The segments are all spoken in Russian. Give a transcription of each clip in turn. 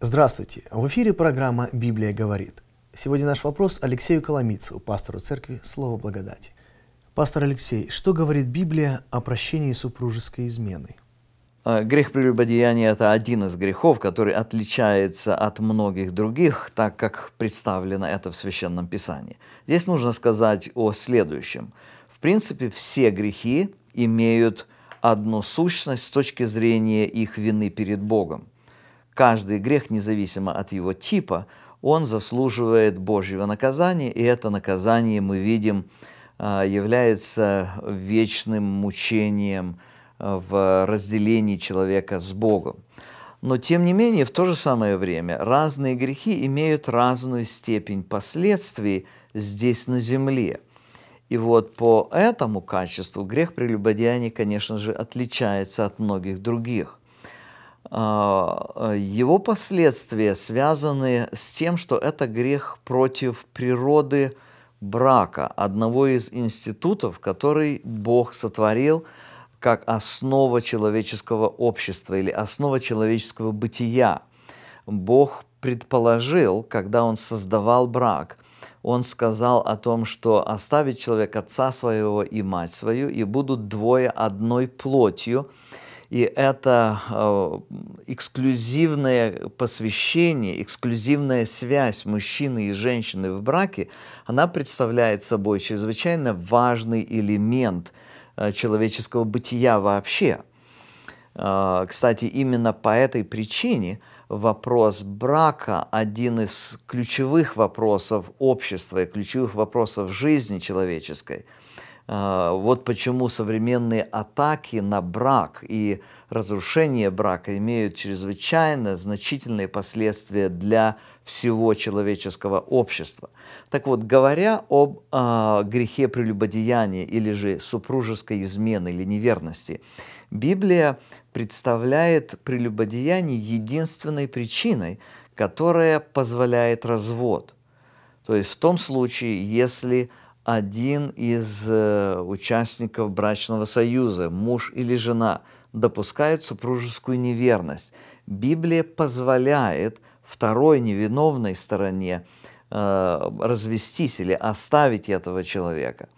Здравствуйте! В эфире программа «Библия говорит». Сегодня наш вопрос Алексею Коломицу, пастору церкви «Слово благодати». Пастор Алексей, что говорит Библия о прощении супружеской измены? А, грех прелюбодеяния – это один из грехов, который отличается от многих других, так как представлено это в Священном Писании. Здесь нужно сказать о следующем. В принципе, все грехи имеют одну сущность с точки зрения их вины перед Богом – Каждый грех, независимо от его типа, он заслуживает Божьего наказания, и это наказание, мы видим, а, является вечным мучением а, в разделении человека с Богом. Но, тем не менее, в то же самое время разные грехи имеют разную степень последствий здесь, на земле. И вот по этому качеству грех прелюбодеяния, конечно же, отличается от многих других. А, его последствия связаны с тем, что это грех против природы брака, одного из институтов, который Бог сотворил как основа человеческого общества или основа человеческого бытия. Бог предположил, когда Он создавал брак, Он сказал о том, что оставит человек отца своего и мать свою, и будут двое одной плотью, и это э, эксклюзивное посвящение, эксклюзивная связь мужчины и женщины в браке, она представляет собой чрезвычайно важный элемент э, человеческого бытия вообще. Э, кстати, именно по этой причине вопрос брака – один из ключевых вопросов общества и ключевых вопросов жизни человеческой – а, вот почему современные атаки на брак и разрушение брака имеют чрезвычайно значительные последствия для всего человеческого общества. Так вот, говоря об э, грехе прелюбодеяния или же супружеской измены или неверности, Библия представляет прелюбодеяние единственной причиной, которая позволяет развод. То есть в том случае, если один из э, участников брачного союза, муж или жена, допускает супружескую неверность. Библия позволяет второй невиновной стороне э, развестись или оставить этого человека.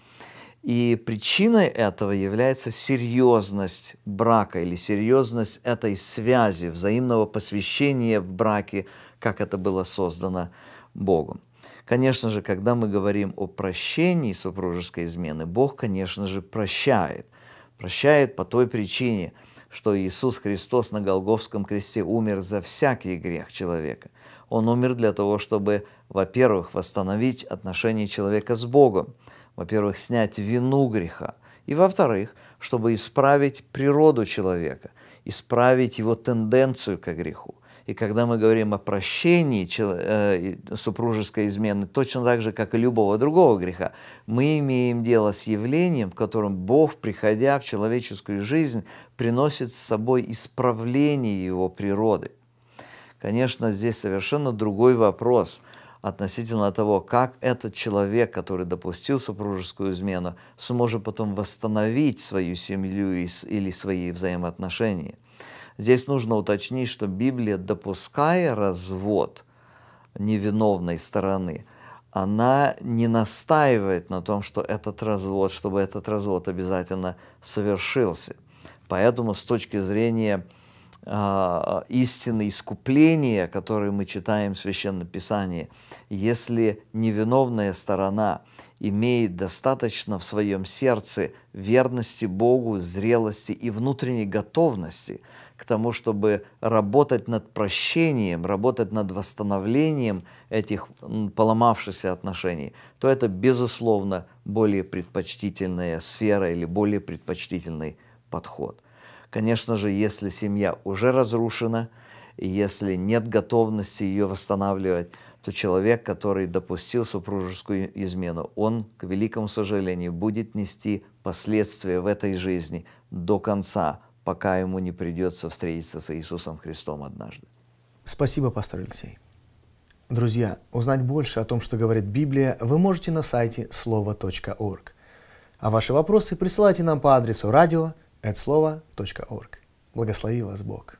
И причиной этого является серьезность брака или серьезность этой связи, взаимного посвящения в браке как это было создано Богом. Конечно же, когда мы говорим о прощении супружеской измены, Бог, конечно же, прощает. Прощает по той причине, что Иисус Христос на Голговском кресте умер за всякий грех человека. Он умер для того, чтобы, во-первых, восстановить отношения человека с Богом, во-первых, снять вину греха, и, во-вторых, чтобы исправить природу человека, исправить его тенденцию к греху. И когда мы говорим о прощении э, супружеской измены, точно так же, как и любого другого греха, мы имеем дело с явлением, в котором Бог, приходя в человеческую жизнь, приносит с собой исправление его природы. Конечно, здесь совершенно другой вопрос относительно того, как этот человек, который допустил супружескую измену, сможет потом восстановить свою семью или свои взаимоотношения – Здесь нужно уточнить, что Библия, допуская развод невиновной стороны, она не настаивает на том, что этот развод, чтобы этот развод обязательно совершился. Поэтому с точки зрения э, а, истины искупления, которые мы читаем в Священном Писании, если невиновная сторона имеет достаточно в своем сердце верности Богу, зрелости и внутренней готовности к тому, чтобы работать над прощением, работать над восстановлением этих поломавшихся отношений, то это, безусловно, более предпочтительная сфера или более предпочтительный подход. Конечно же, если семья уже разрушена, если нет готовности ее восстанавливать, то человек, который допустил супружескую измену, он, к великому сожалению, будет нести последствия в этой жизни до конца, пока ему не придется встретиться с Иисусом Христом однажды. Спасибо, пастор Алексей. Друзья, узнать больше о том, что говорит Библия, вы можете на сайте слово.орг. А ваши вопросы присылайте нам по адресу радио.слово.орг. Благослови вас Бог!